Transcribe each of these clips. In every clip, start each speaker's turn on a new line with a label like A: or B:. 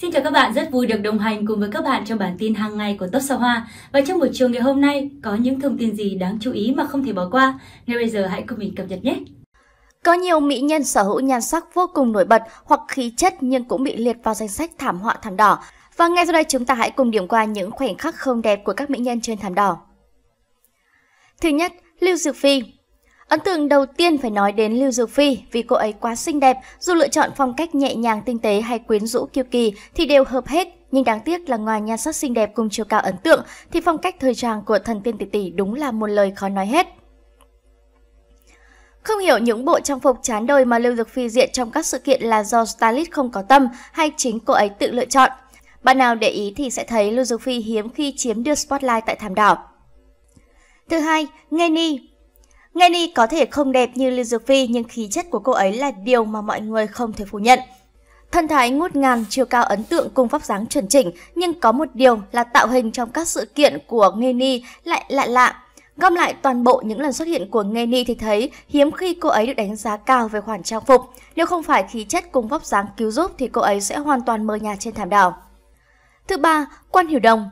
A: Xin chào các bạn, rất vui được đồng hành cùng với các bạn trong bản tin hàng ngày của Top Sao Hoa. Và trong buổi chiều ngày hôm nay, có những thông tin gì đáng chú ý mà không thể bỏ qua? Ngay bây giờ hãy cùng mình cập nhật nhé!
B: Có nhiều mỹ nhân sở hữu nhan sắc vô cùng nổi bật hoặc khí chất nhưng cũng bị liệt vào danh sách thảm họa thảm đỏ. Và ngay sau đây chúng ta hãy cùng điểm qua những khoảnh khắc không đẹp của các mỹ nhân trên thảm đỏ. Thứ nhất, Lưu Dược Phi Ấn tượng đầu tiên phải nói đến Lưu Dược Phi vì cô ấy quá xinh đẹp, dù lựa chọn phong cách nhẹ nhàng tinh tế hay quyến rũ kiêu kỳ thì đều hợp hết. Nhưng đáng tiếc là ngoài nhan sắc xinh đẹp cùng chiều cao ấn tượng thì phong cách thời trang của thần tiên tỷ tỷ đúng là một lời khó nói hết. Không hiểu những bộ trang phục chán đời mà Lưu Dược Phi diện trong các sự kiện là do stylist không có tâm hay chính cô ấy tự lựa chọn. Bạn nào để ý thì sẽ thấy Lưu Dược Phi hiếm khi chiếm được spotlight tại thảm đỏ. Thứ hai, Nghe Ni Nelly có thể không đẹp như Lưu Dược Phi nhưng khí chất của cô ấy là điều mà mọi người không thể phủ nhận. Thân thái ngút ngàn, chiều cao ấn tượng cùng vóc dáng chuẩn chỉnh, nhưng có một điều là tạo hình trong các sự kiện của Ngeni lại lạ lạ. Gom lại toàn bộ những lần xuất hiện của Ngeni thì thấy hiếm khi cô ấy được đánh giá cao về khoản trang phục. Nếu không phải khí chất cùng vóc dáng cứu giúp thì cô ấy sẽ hoàn toàn mơ nhà trên thảm đỏ. Thứ ba, Quan Hiểu Đồng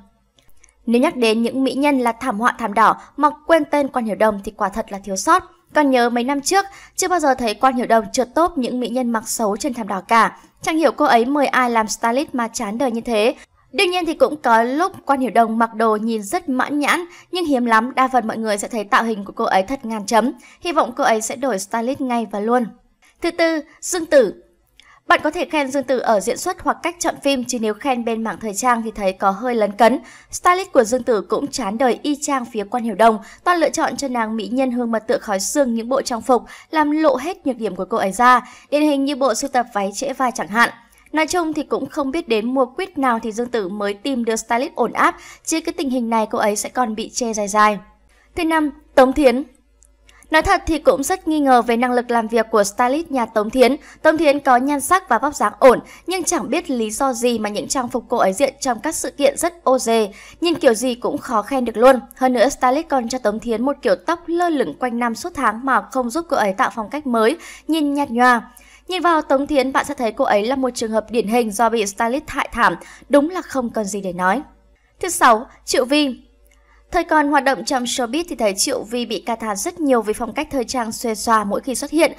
B: nếu nhắc đến những mỹ nhân là thảm họa thảm đỏ mà quên tên quan hiểu đồng thì quả thật là thiếu sót. Còn nhớ mấy năm trước, chưa bao giờ thấy quan hiểu đồng trượt tốt những mỹ nhân mặc xấu trên thảm đỏ cả. Chẳng hiểu cô ấy mời ai làm stylist mà chán đời như thế. Đương nhiên thì cũng có lúc quan hiểu đồng mặc đồ nhìn rất mãn nhãn, nhưng hiếm lắm đa phần mọi người sẽ thấy tạo hình của cô ấy thật ngàn chấm. Hy vọng cô ấy sẽ đổi stylist ngay và luôn. Thứ tư, Dương Tử bạn có thể khen Dương Tử ở diễn xuất hoặc cách chọn phim, chứ nếu khen bên mảng thời trang thì thấy có hơi lấn cấn. Stylist của Dương Tử cũng chán đời y chang phía quan hiểu đồng, toàn lựa chọn cho nàng mỹ nhân hương mật tựa khói xương những bộ trang phục, làm lộ hết nhược điểm của cô ấy ra, điển hình như bộ sưu tập váy trễ vai chẳng hạn. Nói chung thì cũng không biết đến mùa quýt nào thì Dương Tử mới tìm được stylist ổn áp, chứ cái tình hình này cô ấy sẽ còn bị che dài dài. Thứ năm, Tống Thiến Nói thật thì cũng rất nghi ngờ về năng lực làm việc của stylist nhà Tống Thiến. Tống Thiến có nhan sắc và vóc dáng ổn, nhưng chẳng biết lý do gì mà những trang phục cô ấy diện trong các sự kiện rất ô dề. Nhìn kiểu gì cũng khó khen được luôn. Hơn nữa, stylist còn cho Tống Thiến một kiểu tóc lơ lửng quanh năm suốt tháng mà không giúp cô ấy tạo phong cách mới, nhìn nhạt nhòa. Nhìn vào Tống Thiến, bạn sẽ thấy cô ấy là một trường hợp điển hình do bị stylist hại thảm. Đúng là không cần gì để nói. Thứ sáu, Triệu Vi Thời còn hoạt động trong showbiz thì thấy Triệu Vi bị ca thán rất nhiều vì phong cách thời trang xuê xòa mỗi khi xuất hiện.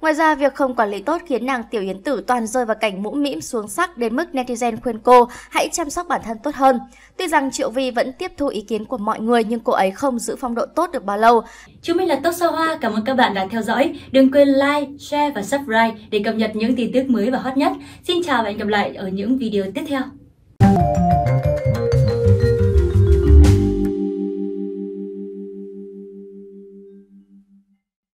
B: Ngoài ra, việc không quản lý tốt khiến nàng Tiểu Yến Tử toàn rơi vào cảnh mũ mĩm xuống sắc đến mức netizen khuyên cô hãy chăm sóc bản thân tốt hơn. Tuy rằng Triệu Vi vẫn tiếp thu ý kiến của mọi người nhưng cô ấy không giữ phong độ tốt được bao lâu. Chúng mình là Tốt Sao Hoa, cảm ơn các bạn đã theo dõi. Đừng quên
A: like, share và subscribe để cập nhật những tin tức mới và hot nhất. Xin chào và hẹn gặp lại ở những video tiếp theo.